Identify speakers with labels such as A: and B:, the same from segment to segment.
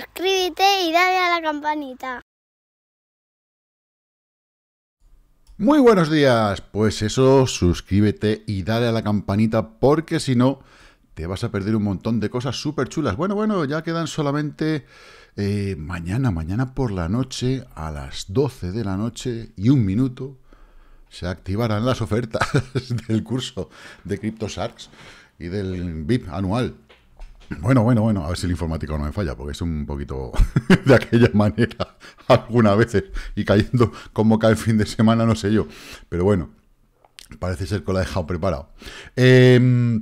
A: suscríbete y dale a la campanita. Muy buenos días, pues eso, suscríbete y dale a la campanita porque si no te vas a perder un montón de cosas súper chulas. Bueno, bueno, ya quedan solamente eh, mañana, mañana por la noche a las 12 de la noche y un minuto se activarán las ofertas del curso de CryptoSharks y del VIP anual. Bueno, bueno, bueno, a ver si el informático no me falla, porque es un poquito de aquella manera algunas veces y cayendo como cae el fin de semana, no sé yo. Pero bueno, parece ser que lo ha dejado preparado. Eh,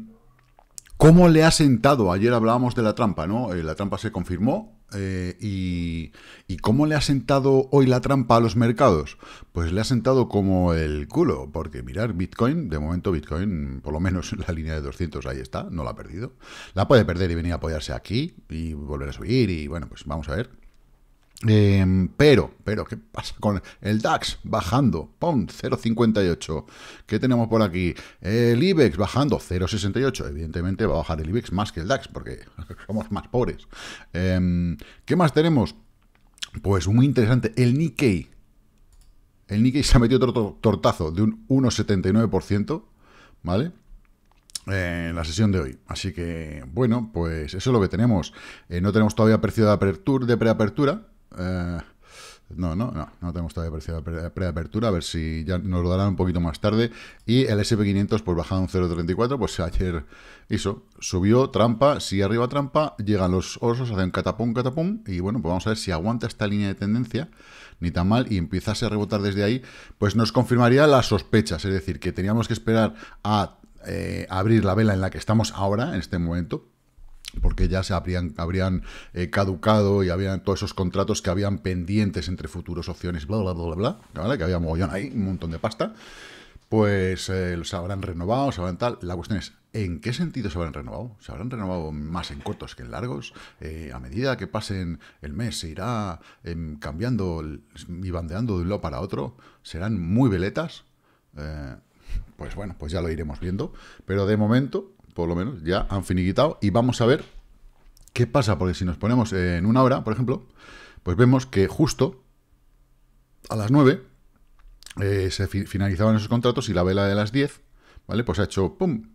A: ¿Cómo le ha sentado? Ayer hablábamos de la trampa, ¿no? Eh, la trampa se confirmó. Eh, y, cómo le ha sentado hoy la trampa a los mercados? Pues le ha sentado como el culo, porque mirar Bitcoin, de momento Bitcoin, por lo menos en la línea de 200, ahí está, no la ha perdido. La puede perder y venir a apoyarse aquí y volver a subir y bueno, pues vamos a ver. Em, pero, pero, ¿qué pasa con el DAX bajando? ¡Pum! 0,58. ¿Qué tenemos por aquí? El IBEX bajando 0,68. Evidentemente va a bajar el IBEX más que el DAX porque somos más pobres. Em, ¿Qué más tenemos? Pues muy interesante. El Nikkei. El Nikkei se ha metido otro tortazo de un 1,79%. ¿Vale? Eh, en la sesión de hoy. Así que, bueno, pues eso es lo que tenemos. Eh, no tenemos todavía precio de, apertura, de preapertura, eh, no, no, no, no tenemos todavía preapertura, a ver si ya nos lo darán un poquito más tarde. Y el SP500, pues bajado un 0,34, pues ayer hizo, subió, trampa, si arriba trampa, llegan los osos, hacen catapum, catapum, y bueno, pues vamos a ver si aguanta esta línea de tendencia, ni tan mal, y empiezase a rebotar desde ahí, pues nos confirmaría las sospechas, es decir, que teníamos que esperar a eh, abrir la vela en la que estamos ahora, en este momento, porque ya se habrían, habrían eh, caducado y habían todos esos contratos que habían pendientes entre futuros opciones, bla, bla, bla, bla, que había mogollón ahí, un montón de pasta, pues eh, se los habrán renovado, se habrán tal. La cuestión es, ¿en qué sentido se habrán renovado? ¿Se habrán renovado más en cortos que en largos? Eh, a medida que pasen el mes, se irá em, cambiando y bandeando de un lado para otro, serán muy veletas. pues bueno, pues ya lo iremos viendo, pero de momento por lo menos, ya han finiquitado y vamos a ver qué pasa, porque si nos ponemos en una hora, por ejemplo, pues vemos que justo a las 9 eh, se finalizaban esos contratos y la vela de las 10, ¿vale? Pues ha hecho ¡pum!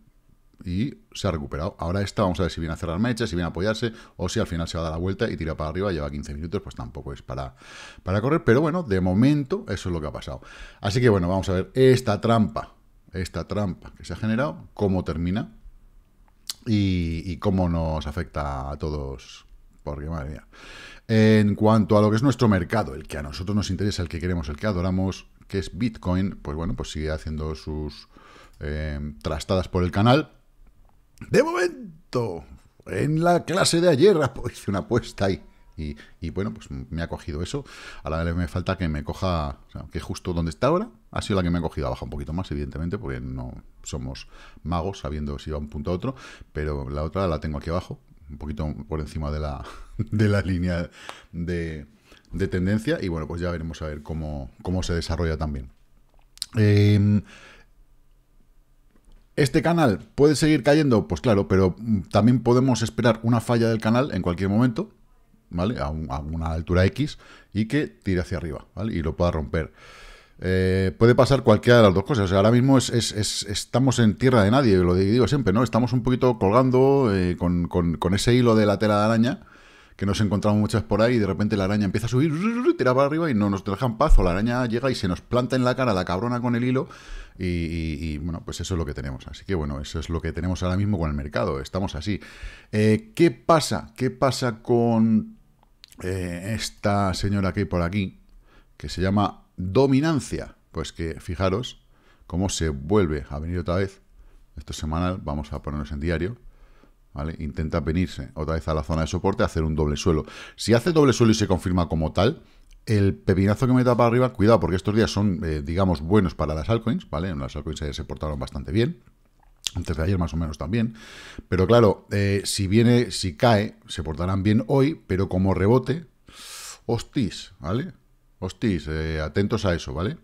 A: y se ha recuperado. Ahora esta, vamos a ver si viene a cerrar mecha, si viene a apoyarse, o si al final se va a dar la vuelta y tira para arriba, lleva 15 minutos, pues tampoco es para, para correr. Pero bueno, de momento eso es lo que ha pasado. Así que bueno, vamos a ver esta trampa, esta trampa que se ha generado, cómo termina y, cómo nos afecta a todos, porque madre mía. En cuanto a lo que es nuestro mercado, el que a nosotros nos interesa, el que queremos, el que adoramos, que es Bitcoin, pues bueno, pues sigue haciendo sus em, trastadas por el canal. De momento, en la clase de ayer hice una apuesta ahí. Y, bueno, pues me ha cogido eso. A la vez me falta que me coja, que justo donde está ahora, ha sido la que me ha cogido abajo un poquito más, evidentemente, porque no somos magos sabiendo si va un punto a otro, pero la otra la tengo aquí abajo, un poquito por encima de la, de la línea de, tendencia. Y bueno, pues ya veremos a ver cómo, cómo se desarrolla también. Em, ¿Este canal puede seguir cayendo? Pues claro, pero mm, también podemos esperar una falla del canal en cualquier momento. ¿vale? A, una altura X y que tire hacia arriba, ¿vale? Y lo pueda romper. Eh, puede pasar cualquiera de las dos cosas. ahora mismo estamos en tierra de nadie, lo digo siempre, ¿no? Estamos un poquito colgando eh, con, ese hilo de la tela de araña que nos encontramos muchas por ahí y de repente la araña empieza a subir, tira para arriba y no nos dejan paz o la araña llega y se nos planta en la cara la cabrona con el hilo y, bueno, pues eso es lo que tenemos. Así que bueno, eso es lo que tenemos ahora mismo con el mercado, estamos así. Eh, ¿Qué pasa? ¿Qué pasa con eh, esta señora que hay por aquí, que se llama dominancia. Pues que fijaros cómo se vuelve a venir otra vez. Esto es semanal, vamos a ponernos en diario. ¿vale? Intenta venirse otra vez a la zona de soporte a hacer un doble suelo. Si hace doble suelo y se confirma como tal, el pepinazo que meta para arriba, cuidado, porque estos días son, eh, digamos, buenos para las altcoins, ¿vale? las altcoins se portaron bastante bien antes de ayer más o menos también. Pero claro, eh, si viene, si cae, se portarán bien hoy, pero como rebote, hostis, ¿vale? Hostis, eh, atentos a eso, ¿vale?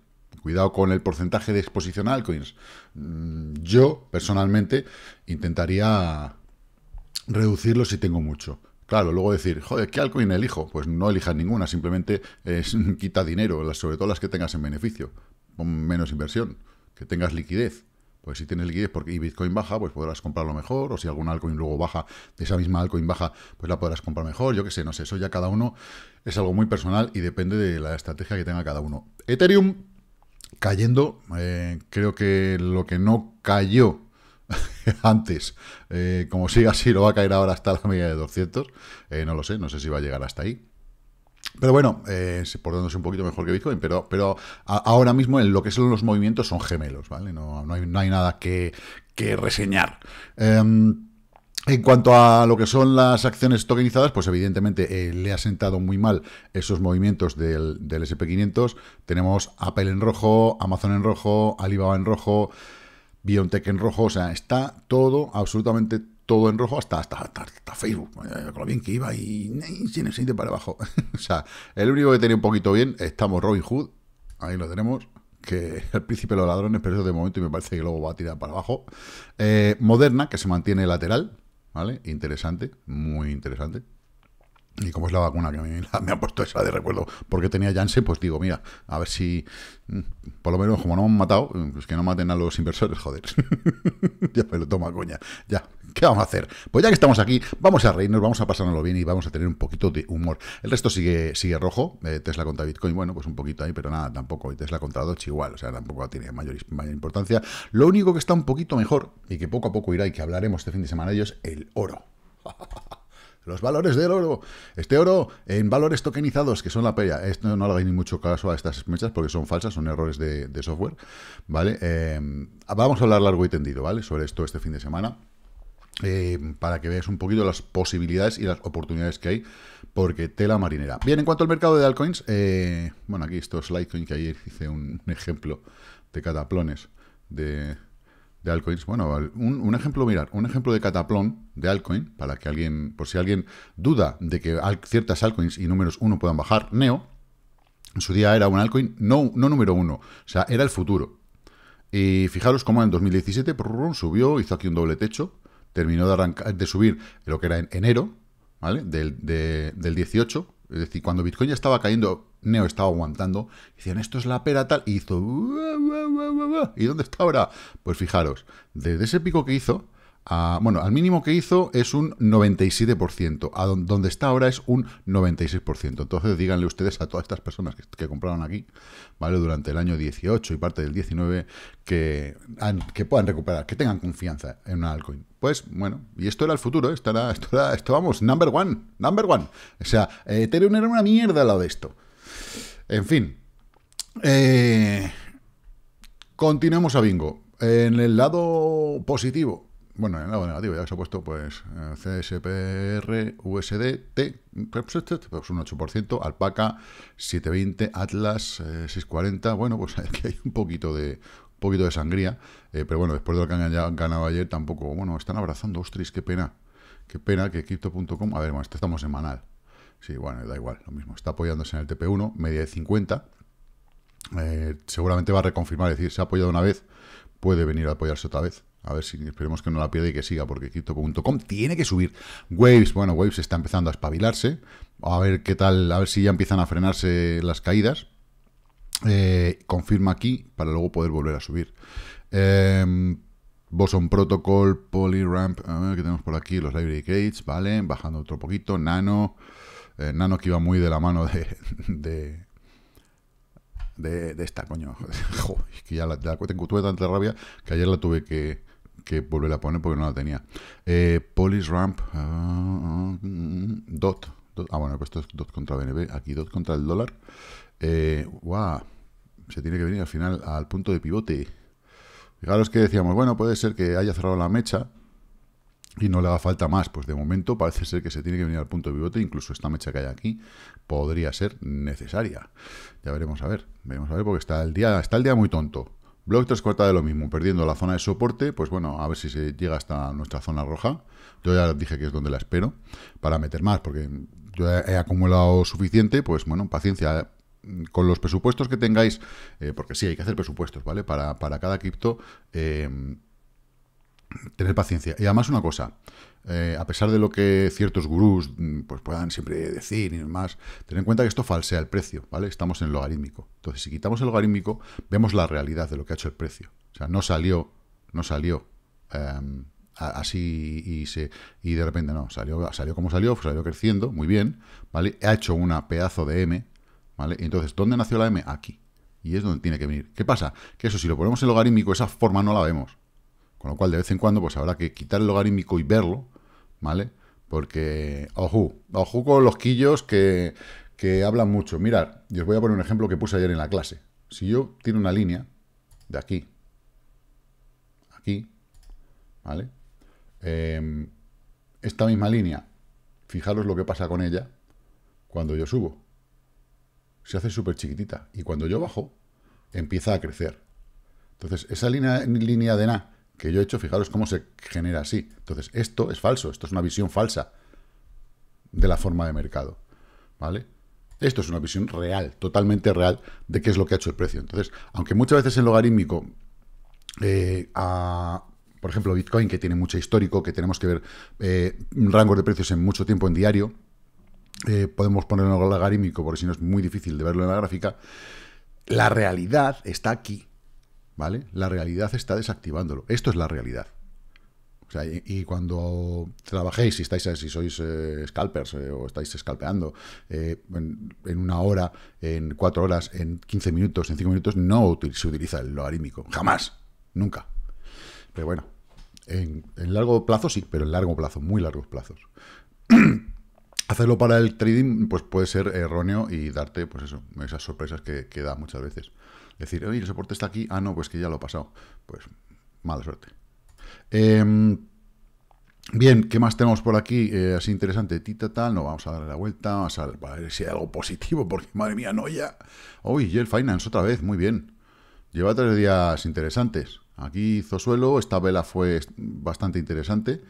A: Cuidado con el porcentaje de exposición a altcoins. Mm, yo, personalmente, intentaría reducirlo si tengo mucho. Claro, luego decir, joder, ¿qué altcoin elijo? Pues no elijas ninguna, simplemente quita dinero, sobre todo las que tengas en beneficio, menos inversión, que tengas liquidez. Pues si tienes liquidez porque y Bitcoin baja, pues podrás comprarlo mejor, o si alguna altcoin luego baja, de esa misma altcoin baja, pues la podrás comprar mejor, yo qué sé, no sé, eso ya cada uno es algo muy personal y depende de la estrategia que tenga cada uno. Ethereum cayendo, eh, creo que lo que no cayó antes, eh, como siga así, lo va a caer ahora hasta la media de 200, eh, no lo sé, no sé si va a llegar hasta ahí. Pero bueno, eh, portándose un poquito mejor que Bitcoin, pero, pero ahora mismo en lo que son los movimientos son gemelos, ¿vale? No, hay, nada que, reseñar. Em, en cuanto a lo que son las acciones tokenizadas, pues evidentemente eh, le ha sentado muy mal esos movimientos del, SP500. Tenemos Apple en rojo, Amazon en rojo, Alibaba en rojo, BioNTech en rojo. O sea, está todo, absolutamente todo en rojo hasta, hasta, Facebook, con lo bien que iba y, y sin para abajo. o sea, el único que tenía un poquito bien estamos Robin Hood, ahí lo tenemos, que el príncipe de los ladrones, pero eso de momento y me parece que luego va a tirar para abajo. Eh, Moderna, que se mantiene lateral, ¿vale? Interesante, muy interesante. Y como es la vacuna que me ha puesto esa de recuerdo, porque tenía Janssen, pues digo, mira, a ver si, mm, por lo menos como no me han matado, pues que no maten a los inversores, joder. ya me lo toma, coña. Ya, ¿Qué vamos a hacer? Pues ya que estamos aquí, vamos a reírnos, vamos a pasárnoslo bien y vamos a tener un poquito de humor. El resto sigue, sigue rojo, eh, Tesla contra Bitcoin, bueno, pues un poquito ahí, pero nada, tampoco. Y Tesla contra Doge igual, o sea, tampoco tiene mayor, mayor importancia. Lo único que está un poquito mejor, y que poco a poco irá y que hablaremos este fin de semana de ellos, el oro. Los valores del oro. Este oro en valores tokenizados, que son la pelea. Esto no le hagáis ni mucho caso a estas mechas porque son falsas, son errores de, software. ¿Vale? Eh, vamos a hablar largo y tendido, ¿vale? Sobre esto este fin de semana. Eh, para que veáis un poquito las posibilidades y las oportunidades que hay, porque tela marinera. Bien, en cuanto al mercado de altcoins, eh, bueno, aquí esto es Litecoin, que ayer hice un, ejemplo de cataplones de, de altcoins. Bueno, un, ejemplo, mirar, un ejemplo de cataplón de altcoin, para que alguien, por si alguien duda de que ciertas altcoins y números 1 puedan bajar, Neo, en su día era un altcoin no, no número 1, o sea, era el futuro. Y fijaros cómo en 2017 subió, hizo aquí un doble techo, terminó de, arrancar, de subir lo que era en enero, ¿vale? Del, del 18, es decir, cuando Bitcoin ya estaba cayendo, Neo estaba aguantando, decían, esto es la pera tal, y hizo... ¿Y dónde está ahora? Pues fijaros, desde ese pico que hizo, bueno, al mínimo que hizo es un 97%, a donde está ahora es un 96%. Entonces díganle ustedes a todas estas personas que, compraron aquí, ¿vale? Durante el año 18 y parte del 19, que, puedan recuperar, que tengan confianza en una altcoin. Pues bueno, y esto era el futuro, ¿eh? esto, era, esto vamos, number one, number one. O sea, Ethereum era una mierda al lado de esto. En fin. Eh, continuemos a Bingo. En el lado positivo, bueno, en el lado negativo, ya se ha puesto pues eh, CSPR, USD, T, pues un 8%, Alpaca, 720, Atlas, 640, eh, bueno, pues aquí hay un poquito de poquito de sangría, eh, pero bueno, después de lo que han ganado ayer tampoco, bueno, están abrazando, ostris, qué pena, qué pena que Crypto.com, a ver, bueno, este estamos semanal, sí, bueno, da igual, lo mismo, está apoyándose en el TP1, media de 50, seguramente va a reconfirmar, es decir, se ha apoyado una vez, puede venir a apoyarse otra vez, a ver si esperemos que no la pierda y que siga, porque Crypto.com tiene que subir. Waves, bueno, Waves está empezando a espabilarse. A ver qué tal, a ver si ya empiezan a frenarse las caídas. Eh, confirma aquí para luego poder volver a subir. Em, Boson Protocol, Polyramp, a ver qué tenemos por aquí, los Library Gates, vale, bajando otro poquito, Nano, eh, Nano que iba muy de la mano de, de de, esta, coño. Joder, que ya la, la tengo, tuve tanta rabia que ayer la tuve que, que vuelve a poner porque no la tenía. Eh, Polish Ramp ah, ah, dot, Ah, bueno, pues esto es dot contra BNB. Aquí dot contra el dólar. Eh, se tiene que venir al final al punto de pivote. Fijaros que decíamos, bueno, puede ser que haya cerrado la mecha y no le haga falta más. Pues de momento parece ser que se tiene que venir al punto de pivote. Incluso esta mecha que hay aquí podría ser necesaria. Ya veremos a ver. Veremos a ver porque está el día, está el día muy tonto. Block 3 cuarta de lo mismo, perdiendo la zona de soporte, pues bueno, a ver si se llega hasta nuestra zona roja. Yo ya dije que es donde la espero, para meter más, porque yo he acumulado suficiente, pues bueno, paciencia. Eh, con los presupuestos que tengáis, eh, porque sí, hay que hacer presupuestos, ¿vale? Para, para cada cripto, eh, tener paciencia. Y además una cosa, eh, a pesar de lo que ciertos gurús mm, pues, puedan siempre decir y demás, ten en cuenta que esto falsea el precio, ¿vale? Estamos en logarítmico. Entonces, si quitamos el logarítmico, vemos la realidad de lo que ha hecho el precio. O sea, no salió, no salió em, así y, se, y de repente no, salió, salió como salió, salió creciendo, muy bien, ¿vale? Ha hecho una pedazo de M, ¿vale? Entonces, ¿dónde nació la M? Aquí. Y es donde tiene que venir. ¿Qué pasa? Que eso, si lo ponemos en logarítmico, esa forma no la vemos. Con lo cual, de vez en cuando, pues habrá que quitar el logarítmico y verlo, ¿vale? Porque, ojo, ojo con los quillos que, que hablan mucho. Mirad, y os voy a poner un ejemplo que puse ayer en la clase. Si yo tengo una línea de aquí, aquí, ¿vale? Em, esta misma línea, fijaros lo que pasa con ella cuando yo subo. Se hace súper chiquitita. Y cuando yo bajo, empieza a crecer. Entonces, esa línea, línea de na que yo he hecho, fijaros cómo se genera así. Entonces, esto es falso, esto es una visión falsa de la forma de mercado, ¿vale? Esto es una visión real, totalmente real, de qué es lo que ha hecho el precio. Entonces, aunque muchas veces en logarítmico, eh, por ejemplo, Bitcoin, que tiene mucho histórico, que tenemos que ver eh, rangos de precios en mucho tiempo en diario, eh, podemos ponerlo en logarítmico, porque si no es muy difícil de verlo en la gráfica, la realidad está aquí, ¿vale? La realidad está desactivándolo. Esto es la realidad. y, cuando trabajéis, si estáis, si sois eh, scalpers eh, o estáis scalpeando eh, en, una hora, en cuatro horas, en quince minutos, en cinco minutos, no se utiliza el logarítmico. Jamás. Nunca. Pero bueno, en, largo plazo sí, pero en largo plazo, muy largos plazos. Hacerlo para el trading pues puede ser erróneo y darte pues esas sorpresas que, que da muchas veces. Decir, oye, el soporte está aquí, ah, no, pues que ya lo ha pasado. Pues mala suerte. Em, bien, ¿qué más tenemos por aquí? Eh, así interesante, tita tal, no, vamos a darle la vuelta, vamos a ver si hay algo positivo, porque madre mía, no ya. Uy, y el Finance otra vez, muy bien. Lleva tres días interesantes. Aquí hizo suelo, esta vela fue bastante interesante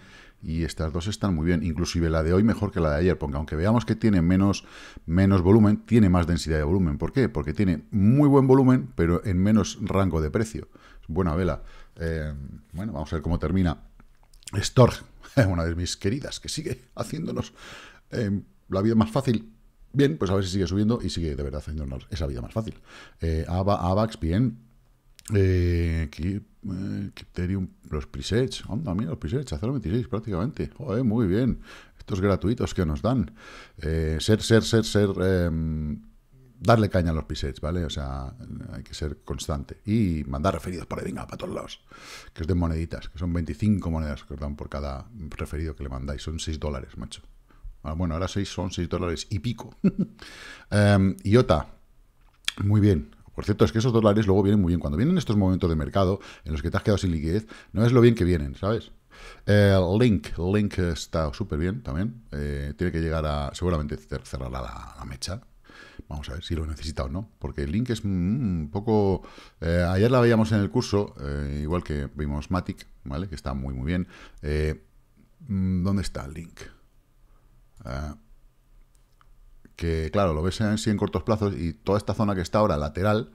A: y estas dos están muy bien, inclusive la de hoy mejor que la de ayer, porque aunque veamos que tiene menos, menos volumen, tiene más densidad de volumen. ¿Por qué? Porque tiene muy buen volumen, pero en menos rango de precio. Buena vela. Eh, bueno, vamos a ver cómo termina. Storch, una de mis queridas, que sigue haciéndonos eh, la vida más fácil. Bien, pues a ver si sigue subiendo y sigue de verdad haciéndonos esa vida más fácil. Eh, AVAX, bien. Eh, eh los presets. Anda, mira los presets, 0.26 prácticamente. Joder, muy bien. Estos gratuitos que nos dan. Eh, ser, ser, ser, ser... Em, darle caña a los presets, ¿vale? O sea, hay que ser constante. Y mandar referidos para venga, para todos lados. Que os den moneditas, que son 25 monedas que os dan por cada referido que le mandáis. Son 6 dólares, macho. Ah, bueno, ahora 6 son 6 dólares y pico. Em, IOTA, muy bien. Por cierto, es que esos dólares luego vienen muy bien. Cuando vienen estos momentos de mercado en los que te has quedado sin liquidez, no es lo bien que vienen, ¿sabes? El eh, Link, Link está súper bien también. Eh, tiene que llegar a. Seguramente cerrará la, mecha. Vamos a ver si lo necesita o no. Porque Link es un mm, poco. Eh, ayer la veíamos en el curso, igual que vimos Matic, ¿vale? Que está muy, muy bien. Mm, ¿Dónde está Link? que claro, lo ves así en cortos plazos y toda esta zona que está ahora lateral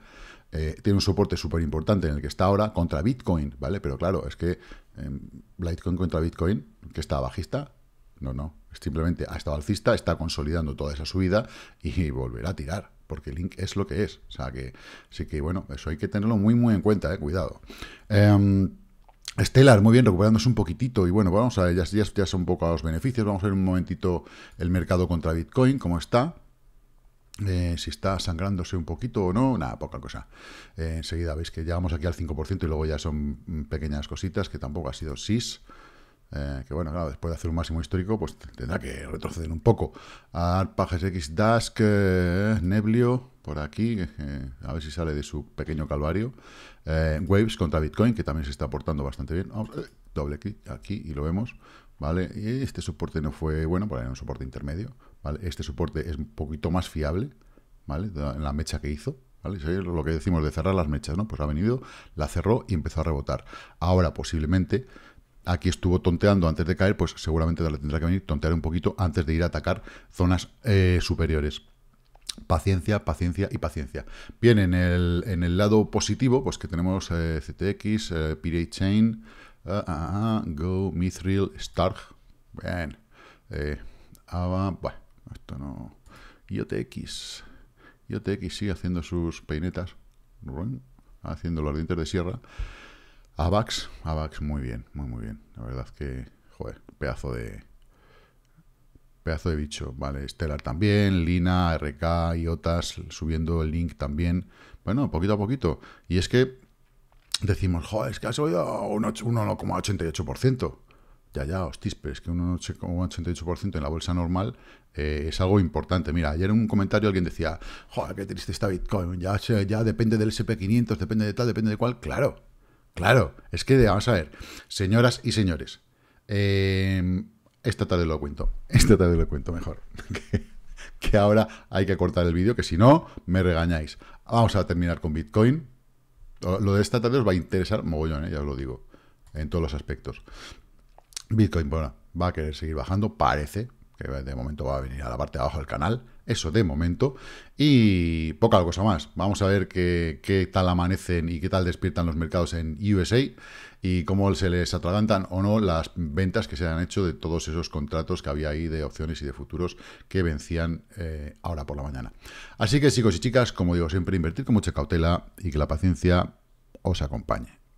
A: eh, tiene un soporte súper importante en el que está ahora contra Bitcoin, ¿vale? Pero claro, es que eh, Litecoin contra Bitcoin, que está bajista, no, no, simplemente ha estado alcista, está consolidando toda esa subida y volverá a tirar, porque Link es lo que es. O sea que, sí que bueno, eso hay que tenerlo muy, muy en cuenta, eh, cuidado. Em, Stellar, muy bien, recuperándose un poquitito. Y bueno, vamos a ver, ya, son un poco a los beneficios. Vamos a ver un momentito el mercado contra Bitcoin, cómo está. Eh, si está sangrándose un poquito o no, nada, poca cosa. Eh, enseguida veis que llegamos aquí al 5% y luego ya son pequeñas cositas que tampoco ha sido SIS. Eh, que bueno, después de hacer un máximo histórico, pues tendrá que retroceder un poco. Arpajes X eh, Neblio, por aquí, eh, a ver si sale de su pequeño calvario. Waves contra Bitcoin, que también se está portando bastante bien. Oh, doble clic aquí y lo vemos. ¿Vale? Y este soporte no fue bueno, por ahí era un soporte intermedio. Este soporte es un poquito más fiable, ¿vale? En la mecha que hizo, lo que decimos de cerrar las mechas, ¿no? Pues ha venido, la cerró y empezó a rebotar. Ahora, posiblemente, aquí estuvo tonteando antes de caer, pues seguramente le tendrá que venir tontear un poquito antes de ir a atacar zonas eh, superiores. Paciencia, paciencia y paciencia. Bien, en el, en el lado positivo, pues que tenemos CTX, eh, eh Chain, ah, ah, ah, Go, Mithril, Stark, bien, eh, Ava, bueno, esto no... IOTX, IOTX sigue haciendo sus peinetas, haciendo los dientes de sierra. Avax, Avax muy bien, muy muy bien. La verdad que, joder, pedazo de pedazo de bicho. Vale, Stellar también, Lina, RK, y otras, subiendo el link también. Bueno, poquito a poquito. Y es que decimos, joder, es que ha subido un 1,88%. Ya, ya, hostis, pero es que un 1,88% en la bolsa normal eh, es algo importante. Mira, ayer en un comentario alguien decía, joder, qué triste está Bitcoin, ya, ya depende del SP500, depende de tal, depende de cuál, Claro, Claro, es que vamos a ver, señoras y señores, em, esta tarde lo cuento, esta tarde lo cuento mejor, que, ahora hay que cortar el vídeo, que si no, me regañáis. Vamos a terminar con Bitcoin. Lo de esta tarde os va a interesar mogollón, ¿eh? ya os lo digo, en todos los aspectos. Bitcoin, bueno, va a querer seguir bajando, parece, que de momento va a venir a la parte de abajo del canal, eso de momento. Y poca cosa más. Vamos a ver qué, tal amanecen y qué tal despiertan los mercados en USA y cómo se les atragantan o no las ventas que se han hecho de todos esos contratos que había ahí de opciones y de futuros que vencían eh, ahora por la mañana. Así que chicos y chicas, como digo siempre, invertir con mucha cautela y que la paciencia os acompañe.